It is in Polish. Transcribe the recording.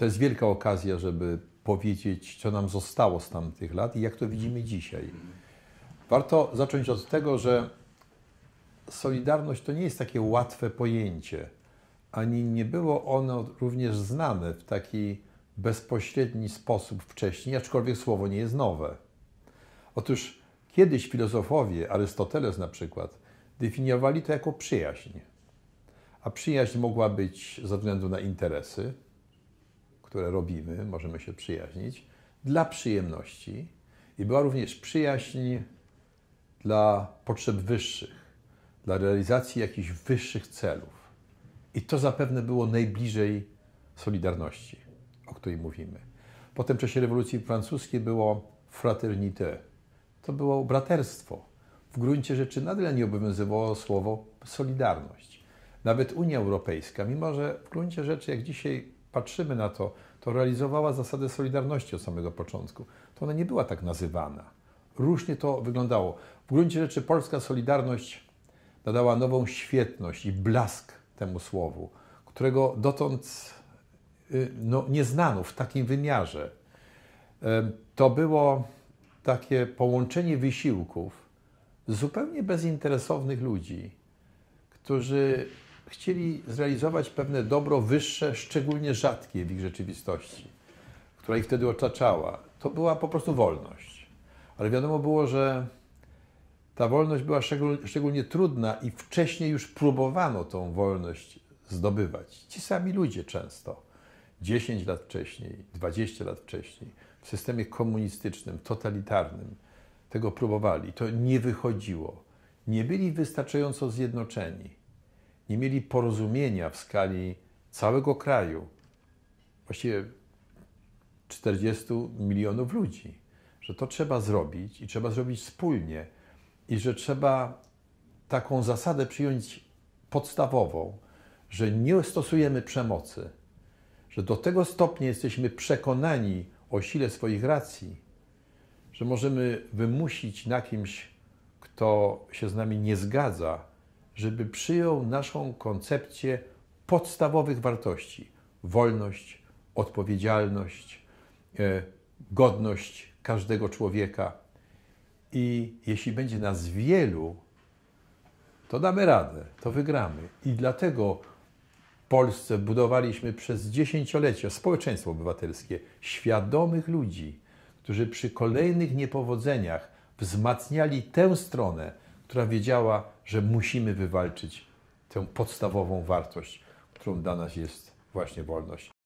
To jest wielka okazja, żeby powiedzieć, co nam zostało z tamtych lat i jak to widzimy dzisiaj. Warto zacząć od tego, że solidarność to nie jest takie łatwe pojęcie, ani nie było ono również znane w taki bezpośredni sposób wcześniej, aczkolwiek słowo nie jest nowe. Otóż kiedyś filozofowie, Arystoteles na przykład, definiowali to jako przyjaźń. A przyjaźń mogła być ze względu na interesy, które robimy, możemy się przyjaźnić dla przyjemności i była również przyjaźń dla potrzeb wyższych, dla realizacji jakichś wyższych celów. I to zapewne było najbliżej Solidarności, o której mówimy. Potem w czasie rewolucji francuskiej było fraternité. To było braterstwo. W gruncie rzeczy nadal nie obowiązywało słowo solidarność. Nawet Unia Europejska, mimo że w gruncie rzeczy, jak dzisiaj patrzymy na to, to realizowała zasadę solidarności od samego początku. To ona nie była tak nazywana. Różnie to wyglądało. W gruncie rzeczy polska solidarność nadała nową świetność i blask temu słowu, którego dotąd y, no, nie znano w takim wymiarze. To było takie połączenie wysiłków zupełnie bezinteresownych ludzi, którzy chcieli zrealizować pewne dobro wyższe, szczególnie rzadkie w ich rzeczywistości, która ich wtedy otaczała. To była po prostu wolność. Ale wiadomo było, że ta wolność była szczególnie trudna i wcześniej już próbowano tą wolność zdobywać. Ci sami ludzie często, 10 lat wcześniej, 20 lat wcześniej, w systemie komunistycznym, totalitarnym, tego próbowali. To nie wychodziło. Nie byli wystarczająco zjednoczeni nie mieli porozumienia w skali całego kraju, właściwie 40 milionów ludzi, że to trzeba zrobić i trzeba zrobić wspólnie i że trzeba taką zasadę przyjąć podstawową, że nie stosujemy przemocy, że do tego stopnia jesteśmy przekonani o sile swoich racji, że możemy wymusić na kimś, kto się z nami nie zgadza, żeby przyjął naszą koncepcję podstawowych wartości: wolność, odpowiedzialność, e, godność każdego człowieka. I jeśli będzie nas wielu, to damy radę, to wygramy. I dlatego w Polsce budowaliśmy przez dziesięciolecia społeczeństwo obywatelskie świadomych ludzi, którzy przy kolejnych niepowodzeniach wzmacniali tę stronę, która wiedziała, że musimy wywalczyć tę podstawową wartość, którą dla nas jest właśnie wolność.